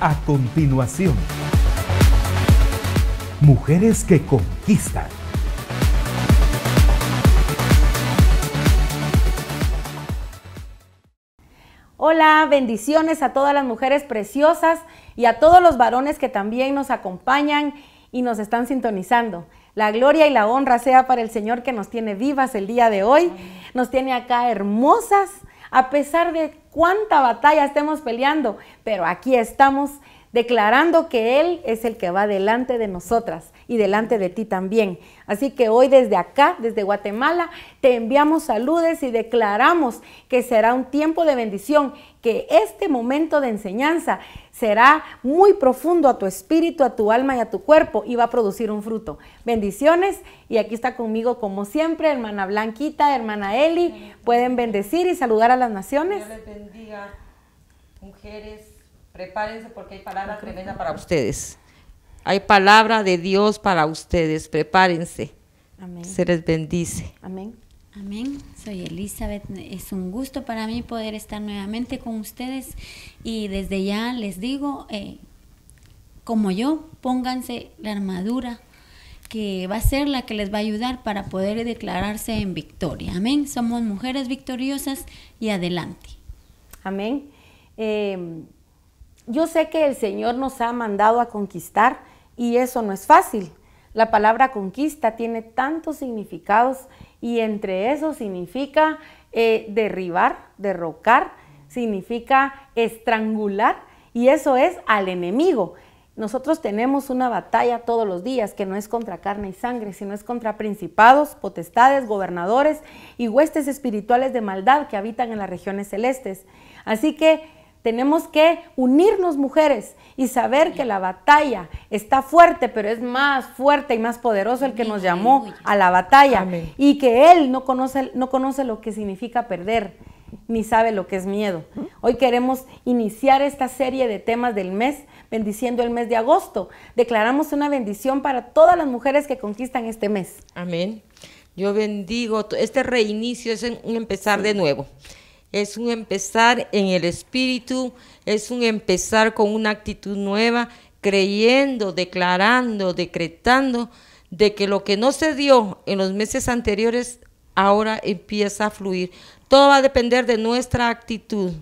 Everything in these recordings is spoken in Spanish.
a continuación. Mujeres que conquistan. Hola, bendiciones a todas las mujeres preciosas y a todos los varones que también nos acompañan y nos están sintonizando. La gloria y la honra sea para el Señor que nos tiene vivas el día de hoy, nos tiene acá hermosas, a pesar de cuánta batalla estemos peleando, pero aquí estamos declarando que Él es el que va delante de nosotras y delante de ti también. Así que hoy desde acá, desde Guatemala, te enviamos saludes y declaramos que será un tiempo de bendición que este momento de enseñanza será muy profundo a tu espíritu, a tu alma y a tu cuerpo y va a producir un fruto. Bendiciones y aquí está conmigo como siempre hermana Blanquita, hermana Eli. Pueden bendecir y saludar a las naciones. Dios les bendiga, mujeres, prepárense porque hay palabra tremenda para ustedes. Hay palabra de Dios para ustedes, prepárense. Amén. Se les bendice. Amén. Amén. Soy Elizabeth. Es un gusto para mí poder estar nuevamente con ustedes y desde ya les digo, eh, como yo, pónganse la armadura que va a ser la que les va a ayudar para poder declararse en victoria. Amén. Somos mujeres victoriosas y adelante. Amén. Em, yo sé que el Señor nos ha mandado a conquistar y eso no es fácil. La palabra conquista tiene tantos significados y entre eso significa eh, derribar, derrocar, significa estrangular y eso es al enemigo. Nosotros tenemos una batalla todos los días que no es contra carne y sangre, sino es contra principados, potestades, gobernadores y huestes espirituales de maldad que habitan en las regiones celestes. Así que tenemos que unirnos mujeres y saber que la batalla está fuerte, pero es más fuerte y más poderoso el que nos llamó a la batalla y que Él no conoce, no conoce lo que significa perder ni sabe lo que es miedo. Hoy queremos iniciar esta serie de temas del mes, bendiciendo el mes de agosto. Declaramos una bendición para todas las mujeres que conquistan este mes. Amén. Yo bendigo, este reinicio es un empezar de nuevo es un empezar en el espíritu, es un empezar con una actitud nueva, creyendo, declarando, decretando de que lo que no se dio en los meses anteriores ahora empieza a fluir. Todo va a depender de nuestra actitud.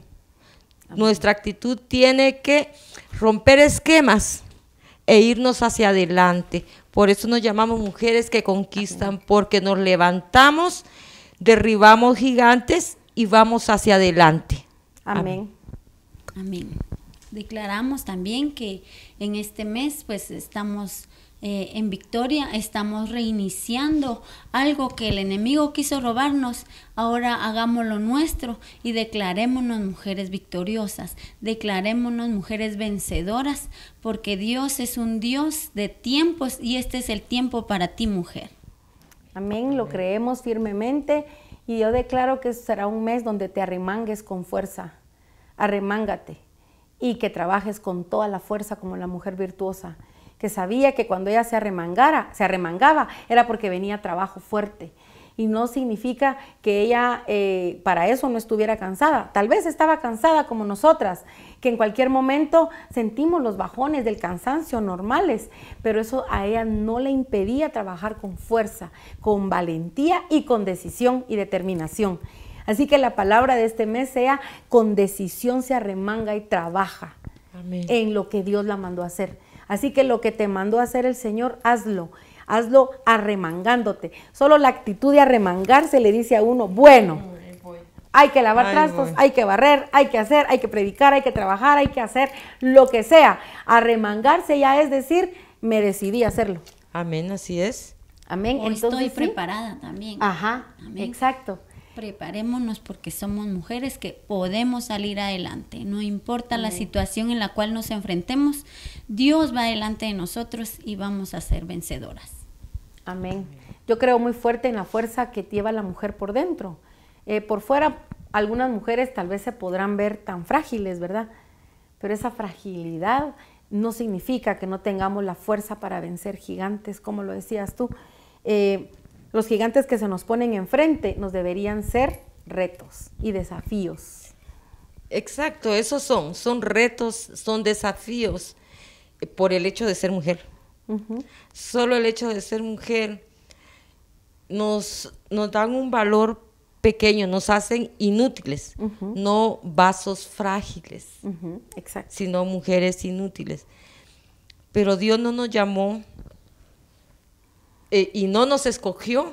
Nuestra actitud tiene que romper esquemas e irnos hacia adelante. Por eso nos llamamos mujeres que conquistan, porque nos levantamos, derribamos gigantes y vamos hacia adelante. Amén. Amén. Declaramos también que en este mes pues estamos eh, en victoria, estamos reiniciando algo que el enemigo quiso robarnos, ahora hagámoslo nuestro y declarémonos mujeres victoriosas, declarémonos mujeres vencedoras, porque Dios es un Dios de tiempos y este es el tiempo para ti mujer. Amén, lo creemos firmemente y yo declaro que será un mes donde te arremangues con fuerza, arremángate y que trabajes con toda la fuerza como la mujer virtuosa, que sabía que cuando ella se arremangara, se arremangaba, era porque venía trabajo fuerte, y no significa que ella eh, para eso no estuviera cansada. Tal vez estaba cansada como nosotras, que en cualquier momento sentimos los bajones del cansancio normales, pero eso a ella no le impedía trabajar con fuerza, con valentía y con decisión y determinación. Así que la palabra de este mes sea, con decisión se arremanga y trabaja en lo que Dios la mandó a hacer. Así que lo que te mandó a hacer el Señor, hazlo hazlo arremangándote. Solo la actitud de arremangarse le dice a uno, bueno, mm, hay que lavar trastos, hay que barrer, hay que hacer, hay que predicar, hay que trabajar, hay que hacer lo que sea. Arremangarse ya es decir, me decidí hacerlo. Amén, así es. Amén. estoy preparada también. Ajá, exacto preparémonos porque somos mujeres que podemos salir adelante. No importa la situación en la cual nos enfrentemos, Dios va adelante de nosotros y vamos a ser vencedoras. Amén. Yo creo muy fuerte en la fuerza que lleva la mujer por dentro. Eh, por fuera, algunas mujeres tal vez se podrán ver tan frágiles, ¿verdad? Pero esa fragilidad no significa que no tengamos la fuerza para vencer gigantes, como lo decías tú. Eh, los gigantes que se nos ponen enfrente nos deberían ser retos y desafíos. Exacto, esos son, son retos, son desafíos eh, por el hecho de ser mujer. Solo el hecho de ser mujer nos, nos dan un valor pequeño, nos hacen inútiles, no vasos frágiles, sino mujeres inútiles. Pero Dios no nos llamó eh, y no nos escogió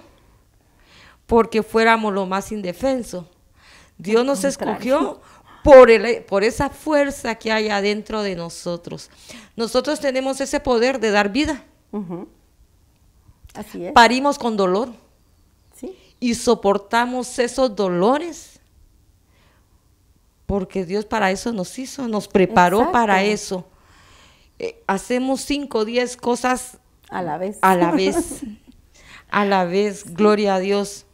porque fuéramos lo más indefenso. Dios nos escogió por, por esa fuerza que hay adentro de nosotros. Nosotros tenemos ese poder de dar vida. Así es. Parimos con dolor. Y soportamos esos dolores. Porque Dios para eso nos hizo, nos preparó para eso. Eh, hacemos cinco o diez cosas a la vez. A la vez. a la vez, gloria a Dios.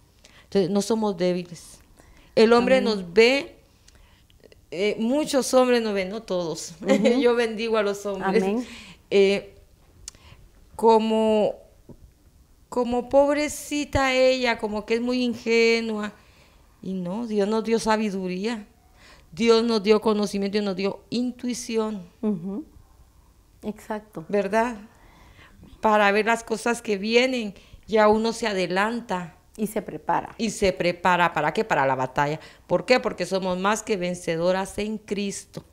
Entonces, no somos débiles. El hombre nos ve, eh, muchos hombres nos ven, no todos. Yo bendigo a los hombres. Amén. Eh, como, como pobrecita ella, como que es muy ingenua. Y no, Dios nos dio sabiduría. Dios nos dio conocimiento, Dios nos dio intuición. Exacto. ¿Verdad? para ver las cosas que vienen, ya uno se adelanta. Y se prepara. Y se prepara, ¿para qué? Para la batalla. ¿Por qué? Porque somos más que vencedoras en Cristo.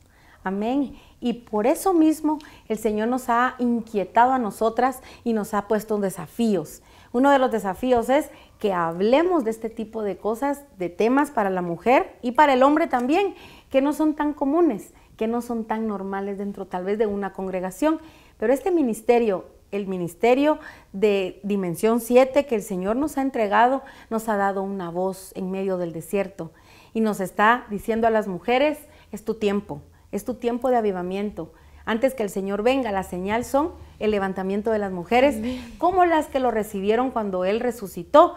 Amén. Y por eso mismo el Señor nos ha inquietado a nosotras y nos ha puesto desafíos. Uno de los desafíos es que hablemos de este tipo de cosas, de temas para la mujer y para el hombre también, que no son tan comunes, que no son tan normales dentro tal vez de una congregación. Pero este ministerio el ministerio de Dimensión 7 que el Señor nos ha entregado, nos ha dado una voz en medio del desierto y nos está diciendo a las mujeres, es tu tiempo, es tu tiempo de avivamiento. Antes que el Señor venga, la señal son el levantamiento de las mujeres, como las que lo recibieron cuando Él resucitó.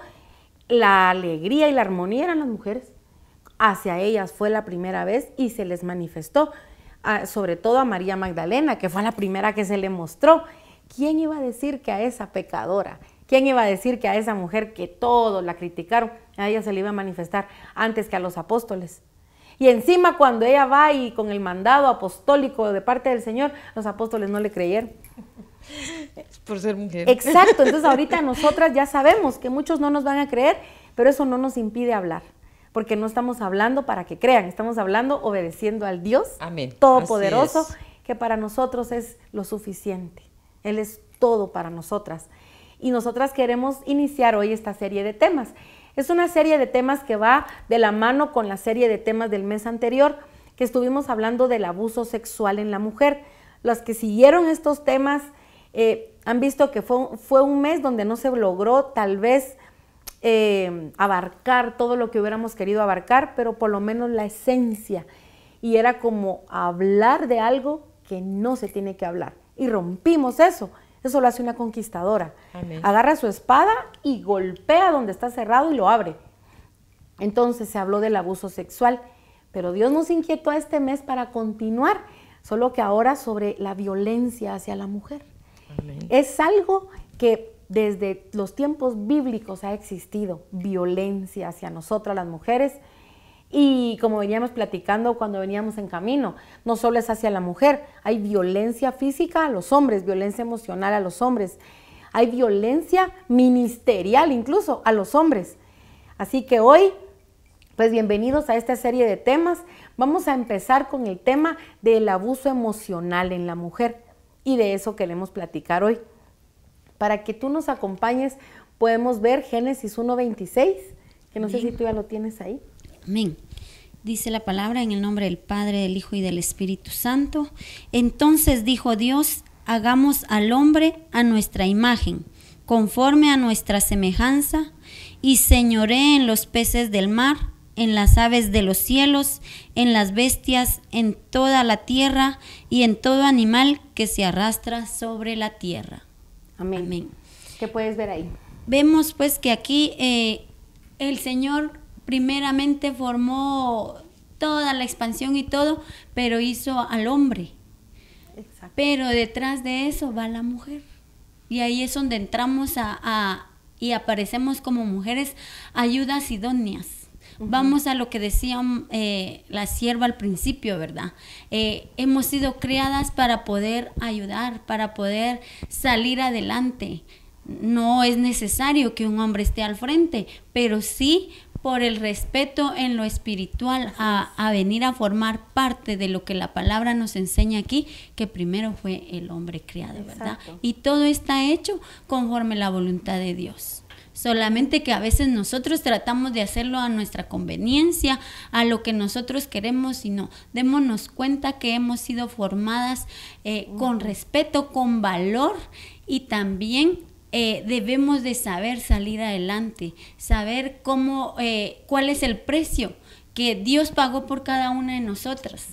La alegría y la armonía eran las mujeres. Hacia ellas fue la primera vez y se les manifestó, sobre todo a María Magdalena, que fue la primera que se le mostró ¿quién iba a decir que a esa pecadora, quién iba a decir que a esa mujer que todos la criticaron, a ella se le iba a manifestar antes que a los apóstoles? Y encima cuando ella va y con el mandado apostólico de parte del Señor, los apóstoles no le creyeron. por ser mujer. Exacto, entonces ahorita nosotras ya sabemos que muchos no nos van a creer, pero eso no nos impide hablar, porque no estamos hablando para que crean, estamos hablando obedeciendo al Dios Todopoderoso, que para nosotros es lo suficiente. Él es todo para nosotras. Y nosotras queremos iniciar hoy esta serie de temas. Es una serie de temas que va de la mano con la serie de temas del mes anterior, que estuvimos hablando del abuso sexual en la mujer. Las que siguieron estos temas eh, han visto que fue, fue, un mes donde no se logró tal vez eh, abarcar todo lo que hubiéramos querido abarcar, pero por lo menos la esencia. Y era como hablar de algo que no se tiene que hablar y rompimos eso. Eso lo hace una conquistadora. Agarra su espada y golpea donde está cerrado y lo abre. Entonces se habló del abuso sexual, pero Dios nos inquietó este mes para continuar, solo que ahora sobre la violencia hacia la mujer. Es algo que desde los tiempos bíblicos ha existido, violencia hacia nosotras las mujeres, y como veníamos platicando cuando veníamos en camino, no solo es hacia la mujer, hay violencia física a los hombres, violencia emocional a los hombres, hay violencia ministerial incluso a los hombres. Así que hoy, pues bienvenidos a esta serie de temas. Vamos a empezar con el tema del abuso emocional en la mujer y de eso queremos platicar hoy. Para que tú nos acompañes, podemos ver Génesis 1.26, que no sé si tú ya lo tienes ahí. Amén. Dice la palabra en el nombre del Padre, del Hijo y del Espíritu Santo. Entonces dijo Dios, hagamos al hombre a nuestra imagen, conforme a nuestra semejanza, y señoré en los peces del mar, en las aves de los cielos, en las bestias, en toda la tierra y en todo animal que se arrastra sobre la tierra. Amén. Amén. ¿Qué puedes ver ahí? Vemos pues que aquí eh, el Señor primeramente formó toda la expansión y todo, pero hizo al hombre. Pero detrás de eso va la mujer. Y ahí es donde entramos a, y aparecemos como mujeres ayudas idóneas. Vamos a lo que decía mm, eh, la sierva al principio, ¿verdad? Eh, hemos sido creadas para poder ayudar, para poder salir adelante. No es necesario que un hombre esté al frente, pero sí por el respeto en lo espiritual a, venir a formar parte de lo que la palabra nos enseña aquí, que primero fue el hombre criado, ¿verdad? Y todo está hecho conforme la voluntad de Dios. Solamente que a veces nosotros tratamos de hacerlo a nuestra conveniencia, a lo que nosotros queremos sino Démonos cuenta que hemos sido formadas eh, con respeto, con valor y también eh, debemos de saber salir adelante, saber cómo, eh, cuál es el precio que Dios pagó por cada una de nosotras,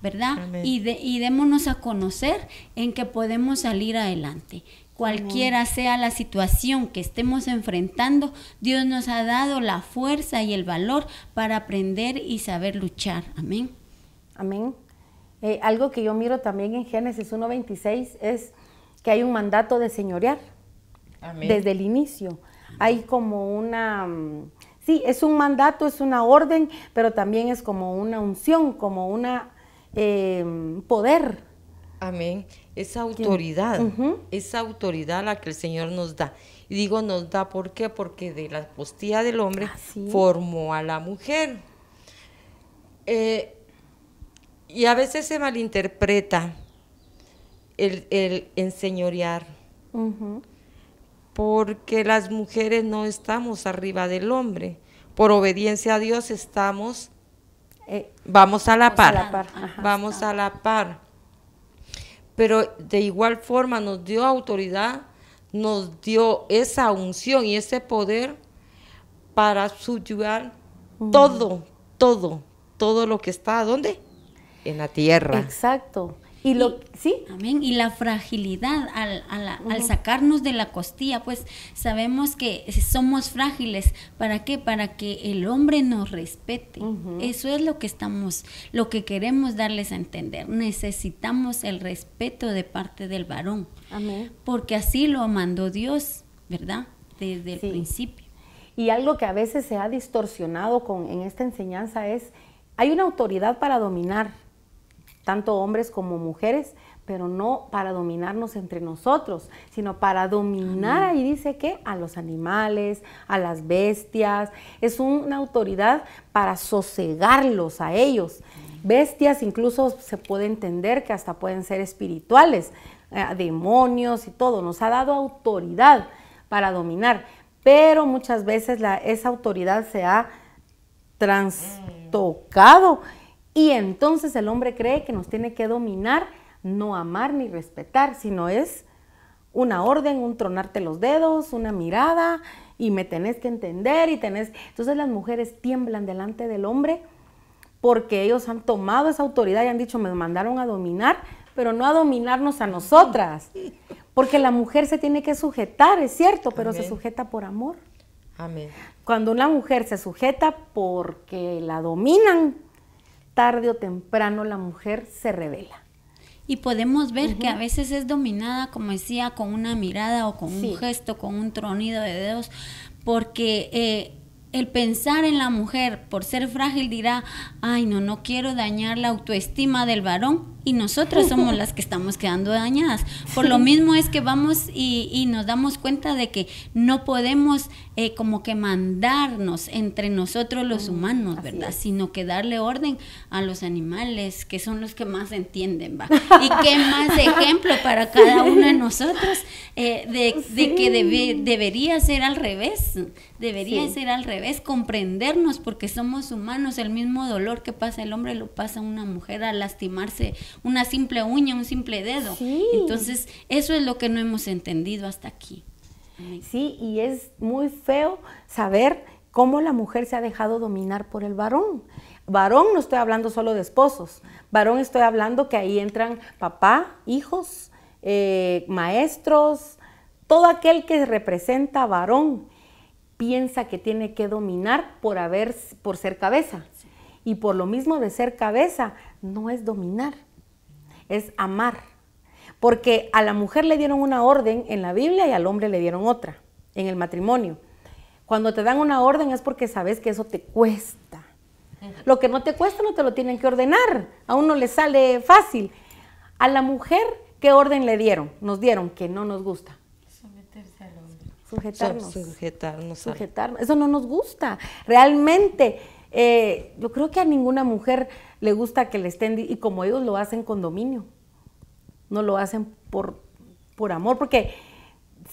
¿verdad? Y, de, y démonos a conocer en que podemos salir adelante. Cualquiera sea la situación que estemos enfrentando, Dios nos ha dado la fuerza y el valor para aprender y saber luchar. Amén. Amén. Eh, algo que yo miro también en Génesis 1.26 es que hay un mandato de señorear desde el inicio. Hay como una... Mm, sí, es un mandato, es una orden, pero también es como una unción, como una eh, poder. Amén. Esa autoridad, esa autoridad la que el Señor nos da. Y digo nos da, ¿por qué? Porque de la postilla del hombre ah, formó a la mujer. Eh, y a veces se malinterpreta el, enseñorear porque las mujeres no estamos arriba del hombre. Por obediencia a Dios estamos, eh, vamos a la par, vamos a la par. Pero de igual forma nos dio autoridad, nos dio esa unción y ese poder para subyugar todo, todo, todo lo que está, ¿dónde? En la tierra. Exacto. Y lo, sí. Y la fragilidad al, sacarnos de la costilla, pues sabemos que somos frágiles. ¿Para qué? Para que el hombre nos respete. Eso es lo que estamos, lo que queremos darles a entender. Necesitamos el respeto de parte del varón. Porque así lo mandó Dios, ¿verdad? Desde el principio. Y algo que a veces se ha distorsionado con, en esta enseñanza es, hay una autoridad para dominar tanto hombres como mujeres, pero no para dominarnos entre nosotros, sino para dominar, ahí dice que, a los animales, a las bestias. Es una autoridad para sosegarlos a ellos. Bestias incluso se puede entender que hasta pueden ser espirituales, eh, demonios y todo. Nos ha dado autoridad para dominar, pero muchas veces esa autoridad se ha trastocado y entonces el hombre cree que nos tiene que dominar, no amar ni respetar, sino es una orden, un tronarte los dedos, una mirada y me tenés que entender y tenés... Entonces las mujeres tiemblan delante del hombre porque ellos han tomado esa autoridad y han dicho, me mandaron a dominar, pero no a dominarnos a nosotras. Porque la mujer se tiene que sujetar, es cierto, pero se sujeta por amor. Amén. Cuando una mujer se sujeta porque la dominan, tarde o temprano la mujer se revela. Y podemos ver que a veces es dominada, como decía, con una mirada o con un gesto, con un tronido de dedos, porque eh, el pensar en la mujer por ser frágil dirá, ay, no, no quiero dañar la autoestima del varón, y nosotras somos las que estamos quedando dañadas. Por lo mismo es que vamos y, nos damos cuenta de que no podemos eh, como que mandarnos entre nosotros los mm, humanos, ¿verdad? Sino que darle orden a los animales, que son los que más entienden, ¿va? Y qué más ejemplo para cada uno de nosotros eh, de, de, que debería ser al revés, debería ser al revés, comprendernos porque somos humanos, el mismo dolor que pasa el hombre lo pasa una mujer a lastimarse una simple uña, un simple dedo. Entonces, eso es lo que no hemos entendido hasta aquí. Sí, y es muy feo saber cómo la mujer se ha dejado dominar por el varón. Varón no estoy hablando solo de esposos, varón estoy hablando que ahí entran papá, hijos, eh, maestros, todo aquel que representa varón piensa que tiene que dominar por, haber, por ser cabeza. Y por lo mismo de ser cabeza, no es dominar, es amar. Porque a la mujer le dieron una orden en la Biblia y al hombre le dieron otra en el matrimonio. Cuando te dan una orden es porque sabes que eso te cuesta. Lo que no te cuesta no te lo tienen que ordenar. A uno le sale fácil. A la mujer, ¿qué orden le dieron? Nos dieron que no nos gusta. Someterse al hombre. Sujetarnos. Sujetarnos. Eso no nos gusta. Realmente eh, yo creo que a ninguna mujer le gusta que le estén, y como ellos lo hacen con dominio, no lo hacen por, por amor, porque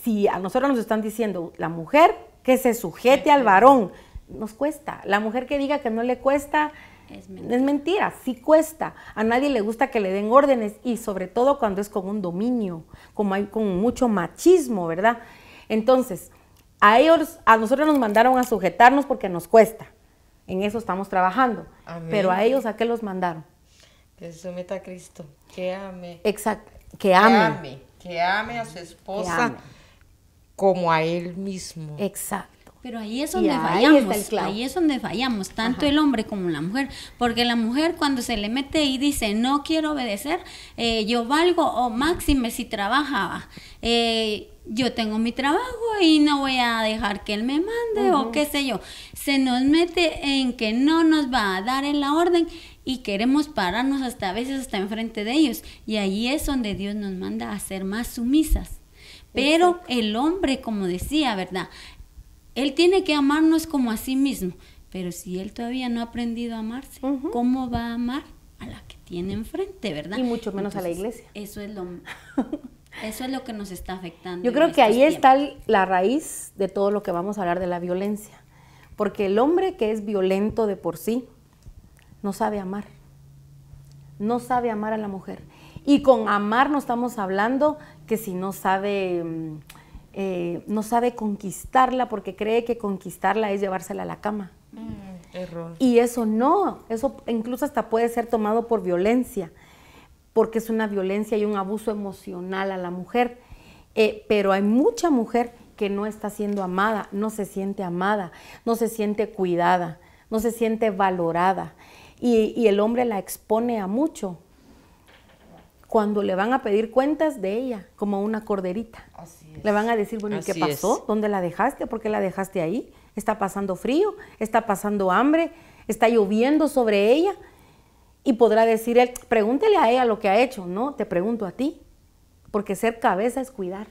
si a nosotros nos están diciendo, la mujer que se sujete al varón, nos cuesta. La mujer que diga que no le cuesta, es mentira. es mentira. sí cuesta. A nadie le gusta que le den órdenes y sobre todo cuando es con un dominio, como hay con mucho machismo, ¿verdad? Entonces, a ellos, a nosotros nos mandaron a sujetarnos porque nos cuesta. En eso estamos trabajando. Pero a ellos, ¿a qué los mandaron? Que se someta a Cristo, que ame. Exacto, que ame. Que ame, que ame a su esposa como a él mismo. Exacto. Pero ahí es donde fallamos, ahí es donde fallamos, tanto el hombre como la mujer, porque la mujer cuando se le mete y dice, no quiero obedecer, eh, yo valgo, o máxime si trabajaba, eh, yo tengo mi trabajo y no voy a dejar que él me mande o qué sé yo. Se nos mete en que no nos va a dar en la orden y queremos pararnos hasta a veces hasta enfrente de ellos. Y ahí es donde Dios nos manda a ser más sumisas. Pero el hombre, como decía, ¿verdad? Él tiene que amarnos como a sí mismo, pero si él todavía no ha aprendido a amarse, ¿cómo va a amar a la que tiene enfrente, verdad? Y mucho menos a la iglesia. Eso es lo eso es lo que nos está afectando. Yo creo que ahí está la raíz de todo lo que vamos a hablar de la violencia, porque el hombre que es violento de por sí no sabe amar. No sabe amar a la mujer. Y con amar no estamos hablando que si no sabe mm, eh, no sabe conquistarla porque cree que conquistarla es llevársela a la cama. Mm, y eso no, eso incluso hasta puede ser tomado por violencia, porque es una violencia y un abuso emocional a la mujer. Eh, pero hay mucha mujer que no está siendo amada, no se siente amada, no se siente cuidada, no se siente valorada. y el hombre la expone a mucho, cuando le van a pedir cuentas de ella, como una corderita. Le van a decir, bueno, ¿y qué pasó? ¿Dónde la dejaste? ¿Por qué la dejaste ahí? Está pasando frío, está pasando hambre, está lloviendo sobre ella. Y podrá decir él, pregúntele a ella lo que ha hecho. No, te pregunto a ti, porque ser cabeza es cuidar.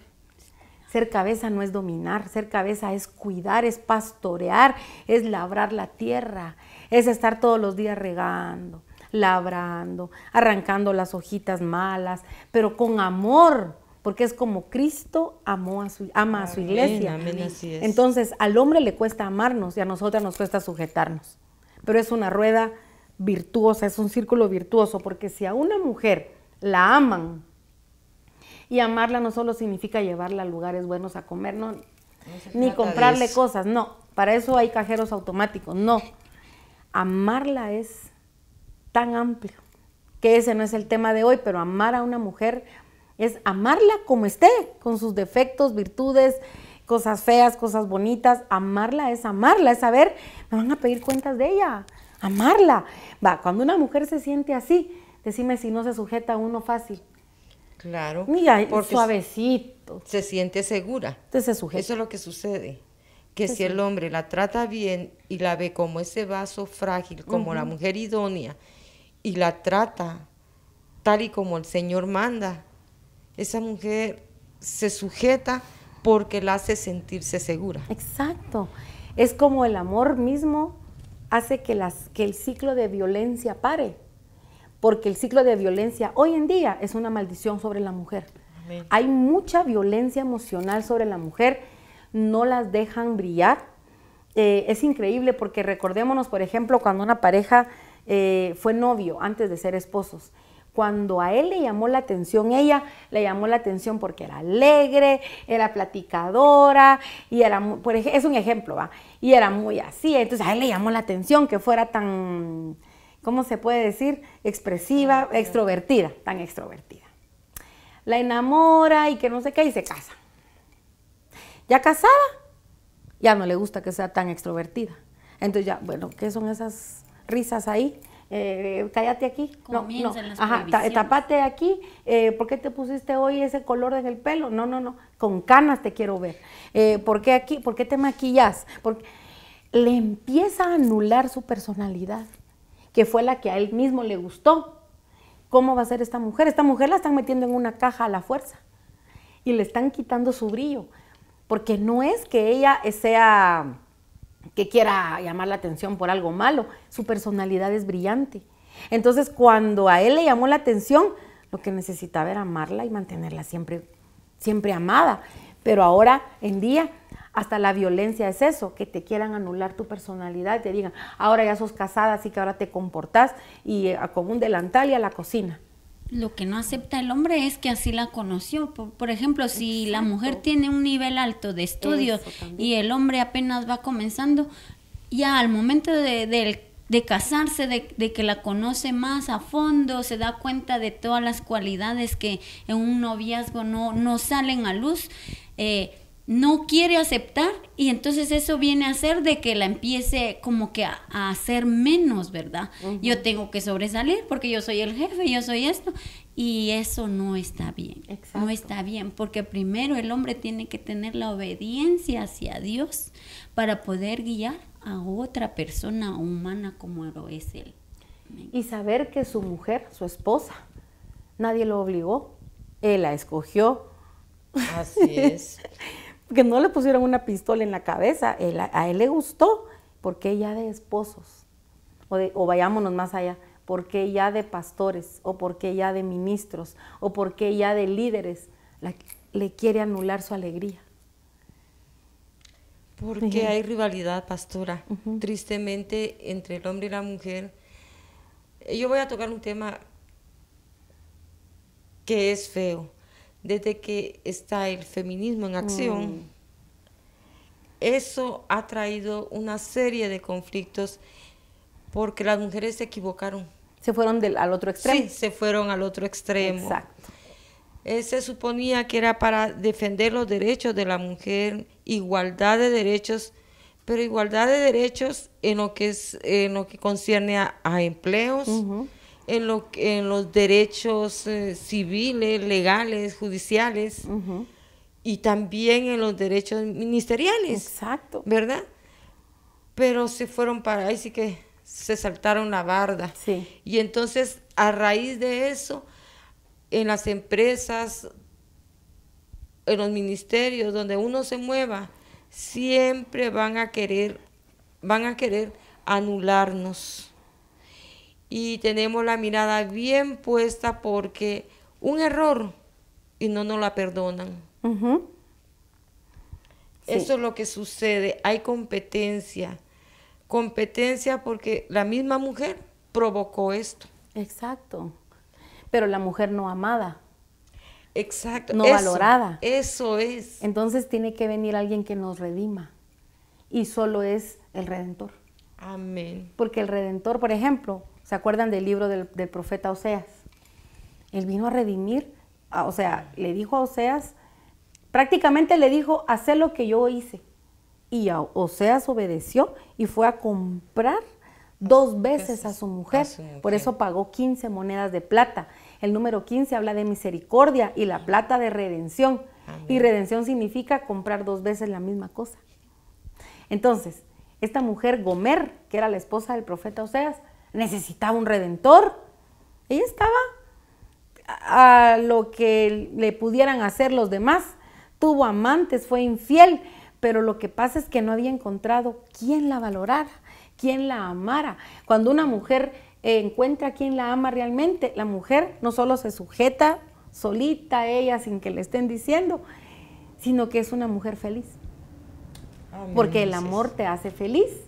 Ser cabeza no es dominar, ser cabeza es cuidar, es pastorear, es labrar la tierra, es estar todos los días regando, labrando, arrancando las hojitas malas, pero con amor, porque es como Cristo amó a su, ama a su iglesia. Entonces, al hombre le cuesta amarnos y a nosotras nos cuesta sujetarnos. Pero es una rueda virtuosa, es un círculo virtuoso, porque si a una mujer la aman, y amarla no solo significa llevarla a lugares buenos a comer, no ni comprarle cosas, no, para eso hay cajeros automáticos, no. Amarla es tan amplio, que ese no es el tema de hoy, pero amar a una mujer es amarla como esté, con sus defectos, virtudes, cosas feas, cosas bonitas. Amarla es amarla, es saber, me van a pedir cuentas de ella, amarla. Va, cuando una mujer se siente así, decime si no se sujeta a uno fácil. Claro. suavecito. Se siente segura. Entonces se sujeta. Eso es lo que sucede. Que si el hombre la trata bien y la ve como ese vaso frágil, como la mujer idónea, y la trata tal y como el Señor manda, esa mujer se sujeta porque la hace sentirse segura. Exacto. Es como el amor mismo hace que, las, que el ciclo de violencia pare, porque el ciclo de violencia hoy en día es una maldición sobre la mujer. Hay mucha violencia emocional sobre la mujer, no las dejan brillar. Eh, es increíble porque recordémonos, por ejemplo, cuando una pareja eh, fue novio antes de ser esposos. Cuando a él le llamó la atención, ella le llamó la atención porque era alegre, era platicadora, y era, es un ejemplo, ¿va? Y era muy así, entonces a él le llamó la atención que fuera tan, ¿cómo se puede decir? Expresiva, extrovertida, tan extrovertida. La enamora y que no sé qué, y se casa. Ya casada, ya no le gusta que sea tan extrovertida. Entonces ya, bueno, ¿qué son esas risas ahí. Eh, cállate aquí. no, no. Ajá, eh, tapate aquí. Eh, ¿Por qué te pusiste hoy ese color en el pelo? No, no, no. Con canas te quiero ver. ¿Por qué aquí? ¿Por qué te maquillas? Porque le empieza a anular su personalidad, que fue la que a él mismo le gustó. ¿Cómo va a ser esta mujer? Esta mujer la están metiendo en una caja a la fuerza y le están quitando su brillo, porque no es que ella sea que quiera llamar la atención por algo malo. Su personalidad es brillante. Entonces, cuando a él le llamó la atención, lo que necesitaba era amarla y mantenerla siempre, siempre amada. Pero ahora en día, hasta la violencia es eso, que te quieran anular tu personalidad, te digan, ahora ya sos casada, así que ahora te comportás y eh, con un delantal y a la cocina lo que no acepta el hombre es que así la conoció. Por, ejemplo, si la mujer tiene un nivel alto de estudios y el hombre apenas va comenzando, ya al momento de, de, casarse, de, que la conoce más a fondo, se da cuenta de todas las cualidades que en un noviazgo no, no salen a luz. Eh, no quiere aceptar y entonces eso viene a hacer de que la empiece como que a, hacer menos, ¿verdad? Yo tengo que sobresalir porque yo soy el jefe, yo soy esto y eso no está bien. No está bien porque primero el hombre tiene que tener la obediencia hacia Dios para poder guiar a otra persona humana como lo es él. Y saber que su mujer, su esposa, nadie lo obligó, él la escogió. Así es. que no le pusieron una pistola en la cabeza, a él le gustó, porque ya de esposos, o, vayámonos más allá, porque ya de pastores, o porque ya de ministros, o porque ya de líderes, le quiere anular su alegría. Porque hay rivalidad, pastora, tristemente entre el hombre y la mujer. Eh, yo voy a tocar un tema que es feo, desde que está el feminismo en mm. acción, eso ha traído una serie de conflictos porque las mujeres se equivocaron. Se fueron al otro extremo. Sí, se fueron al otro extremo. Exacto. Eh, se suponía que era para defender los derechos de la mujer, igualdad de derechos, pero igualdad de derechos en lo que, es, en lo que concierne a, empleos, en, lo, en los derechos eh, civiles, legales, judiciales y también en los derechos ministeriales. Exacto. ¿Verdad? Pero se fueron para ahí, sí que se saltaron la barda. Sí. Y entonces, a raíz de eso, en las empresas, en los ministerios, donde uno se mueva, siempre van a querer, van a querer anularnos y tenemos la mirada bien puesta porque un error y no nos la perdonan. Eso es lo que sucede, hay competencia, competencia porque la misma mujer provocó esto. Exacto, pero la mujer no amada. Exacto. No valorada. Eso es. Entonces tiene que venir alguien que nos redima. Y solo es el Redentor. Amén. Porque el Redentor, por ejemplo, ¿Se acuerdan del libro del, profeta Oseas? Él vino a redimir, o sea, le dijo a Oseas, prácticamente le dijo, haz lo que yo hice. Y Oseas obedeció y fue a comprar dos veces a su mujer. Ah, Por eso pagó 15 monedas de plata. El número 15 habla de misericordia y la plata de redención. Y redención significa comprar dos veces la misma cosa. Entonces, esta mujer Gomer, que era la esposa del profeta Oseas, necesitaba un redentor. Ella estaba a lo que le pudieran hacer los demás. Tuvo amantes, fue infiel, pero lo que pasa es que no había encontrado quién la valorara, quién la amara. Cuando una mujer encuentra a quien la ama realmente, la mujer no solo se sujeta solita a ella sin que le estén diciendo, sino que es una mujer feliz. Porque el amor te hace feliz.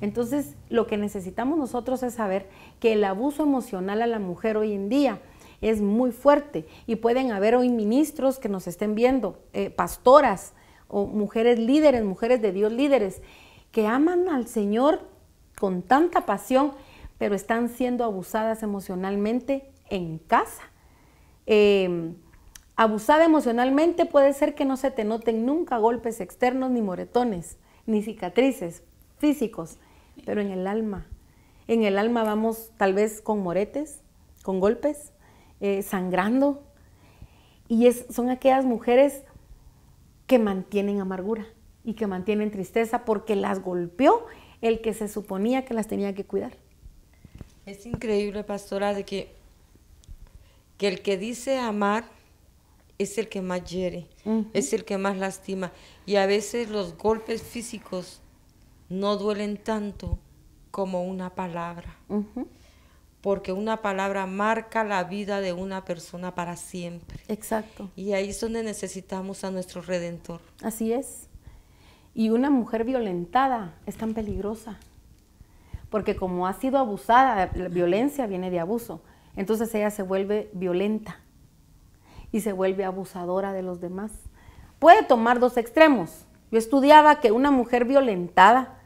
Entonces, lo que necesitamos nosotros es saber que el abuso emocional a la mujer hoy en día es muy fuerte y pueden haber hoy ministros que nos estén viendo, eh, pastoras o mujeres líderes, mujeres de Dios líderes, que aman al Señor con tanta pasión, pero están siendo abusadas emocionalmente en casa. Em, abusada emocionalmente puede ser que no se te noten nunca golpes externos, ni moretones, ni cicatrices físicos, pero en el alma. En el alma vamos tal vez con moretes, con golpes, eh, sangrando. Y son aquellas mujeres que mantienen amargura y que mantienen tristeza porque las golpeó el que se suponía que las tenía que cuidar. Es increíble, pastora, de que, que el que dice amar es el que más hiere, es el que más lastima. Y a veces los golpes físicos no duelen tanto como una palabra, porque una palabra marca la vida de una persona para siempre. Exacto. Y ahí es donde necesitamos a nuestro redentor. Así es. Y una mujer violentada es tan peligrosa, porque como ha sido abusada, la violencia viene de abuso, entonces ella se vuelve violenta y se vuelve abusadora de los demás. Puede tomar dos extremos. Yo estudiaba que una mujer violentada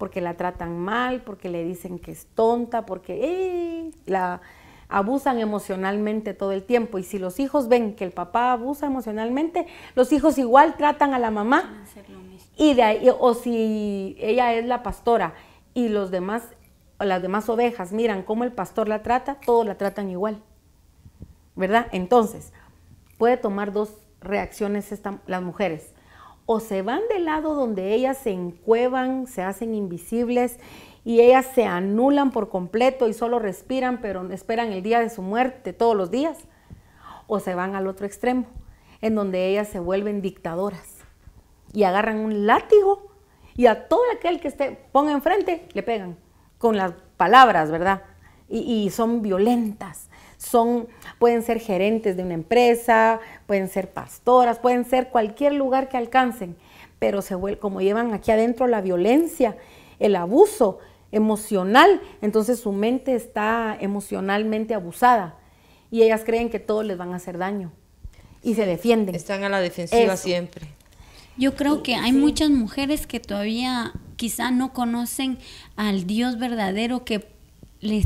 porque la tratan mal, porque le dicen que es tonta, porque la abusan emocionalmente todo el tiempo. Y si los hijos ven que el papá abusa emocionalmente, los hijos igual tratan a la mamá. Y de ahí, o si ella es la pastora y los demás, las demás ovejas miran cómo el pastor la trata, todos la tratan igual. ¿Verdad? Entonces, puede tomar dos reacciones las mujeres o se van del lado donde ellas se encuevan, se hacen invisibles y ellas se anulan por completo y solo respiran, pero esperan el día de su muerte todos los días, o se van al otro extremo, en donde ellas se vuelven dictadoras y agarran un látigo y a todo aquel que esté ponga enfrente le pegan con las palabras, ¿verdad? Y, y son violentas son, pueden ser gerentes de una empresa, pueden ser pastoras, pueden ser cualquier lugar que alcancen, pero se vuel como llevan aquí adentro la violencia, el abuso emocional, entonces su mente está emocionalmente abusada y ellas creen que todos les van a hacer daño y se defienden. Están a la defensiva siempre. Yo creo que hay muchas mujeres que todavía quizá no conocen al Dios verdadero que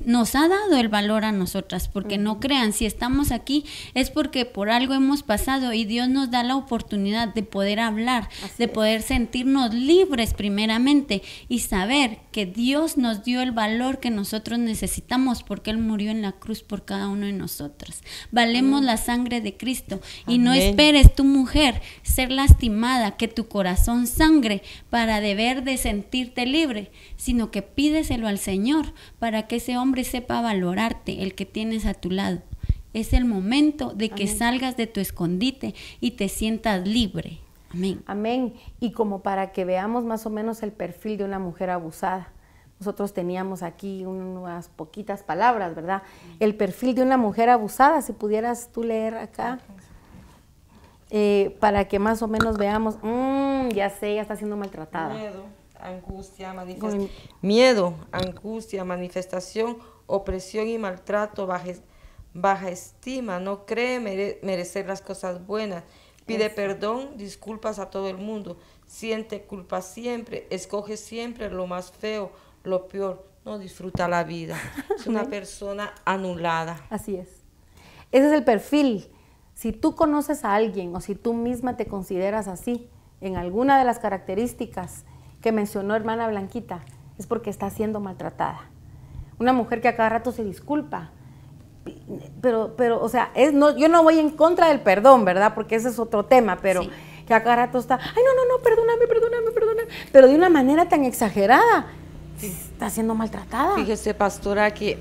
nos ha dado el valor a nosotras, porque no crean, si estamos aquí es porque por algo hemos pasado y Dios nos da la oportunidad de poder hablar, de poder sentirnos libres primeramente y saber que Dios nos dio el valor que nosotros necesitamos porque Él murió en la cruz por cada uno de nosotras. Valemos la sangre de Cristo y no esperes tu mujer ser lastimada, que tu corazón sangre para deber de sentirte libre, sino que pídeselo al Señor para que ese hombre sepa valorarte, el que tienes a tu lado. Es el momento de que salgas de tu escondite y te sientas libre. Amén. Amén. Y como para que veamos más o menos el perfil de una mujer abusada. Nosotros teníamos aquí unas poquitas palabras, ¿verdad? El perfil de una mujer abusada, si pudieras tú leer acá, eh, para que más o menos veamos, mm, ya sé, ya está siendo maltratada angustia, miedo, angustia, manifestación, opresión y maltrato, baja, baja estima, no cree merecer las cosas buenas, pide perdón, disculpas a todo el mundo, siente culpa siempre, escoge siempre lo más feo, lo peor, no disfruta la vida. Es una persona anulada. Así es. Ese es el perfil. Si tú conoces a alguien o si tú misma te consideras así, en alguna de las características, que mencionó hermana Blanquita es porque está siendo maltratada. Una mujer que a cada rato se disculpa. Pero, pero o sea, es, no, yo no voy en contra del perdón, ¿verdad? Porque ese es otro tema, pero que a cada rato está, ay, no, no, no, perdóname, perdóname, perdóname. Pero de una manera tan exagerada, está siendo maltratada. Fíjese, pastora, que,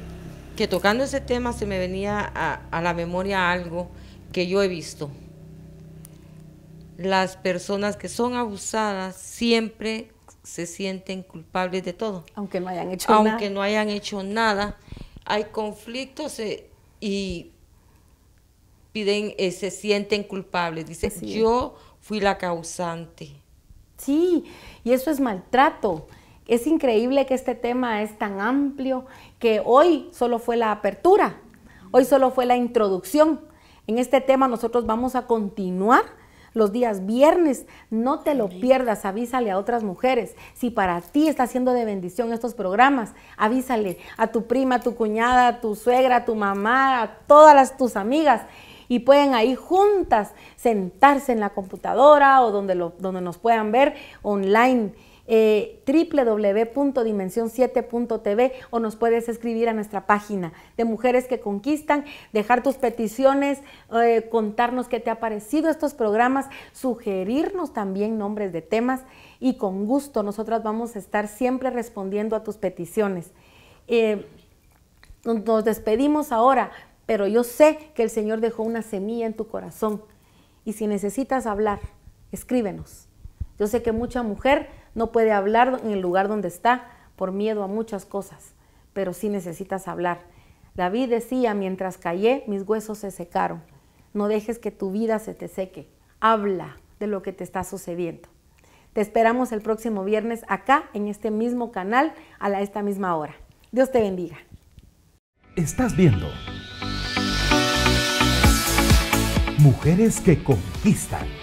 que tocando ese tema se me venía a la memoria algo que yo he visto las personas que son abusadas siempre se sienten culpables de todo. Aunque no hayan hecho nada. Aunque no hayan hecho nada. Hay conflictos eh, y piden, eh, se sienten culpables. Dicen, yo fui la causante. Sí, y eso es maltrato. Es increíble que este tema es tan amplio que hoy solo fue la apertura, hoy solo fue la introducción. En este tema nosotros vamos a continuar los días viernes. No te lo pierdas, avísale a otras mujeres. Si para ti está siendo de bendición estos programas, avísale a tu prima, a tu cuñada, a tu suegra, a tu mamá, a todas las, tus amigas y pueden ahí juntas sentarse en la computadora o donde, lo, donde nos puedan ver online eh, www.dimension7.tv o nos puedes escribir a nuestra página de Mujeres que Conquistan, dejar tus peticiones, eh, contarnos qué te ha parecido estos programas, sugerirnos también nombres de temas y con gusto nosotras vamos a estar siempre respondiendo a tus peticiones. Eh, nos despedimos ahora, pero yo sé que el Señor dejó una semilla en tu corazón y si necesitas hablar, escríbenos. Yo sé que mucha mujer no puede hablar en el lugar donde está por miedo a muchas cosas, pero sí necesitas hablar. David decía, mientras callé, mis huesos se secaron. No dejes que tu vida se te seque. Habla de lo que te está sucediendo. Te esperamos el próximo viernes acá, en este mismo canal, a esta misma hora. Dios te bendiga. Estás viendo Mujeres que Conquistan.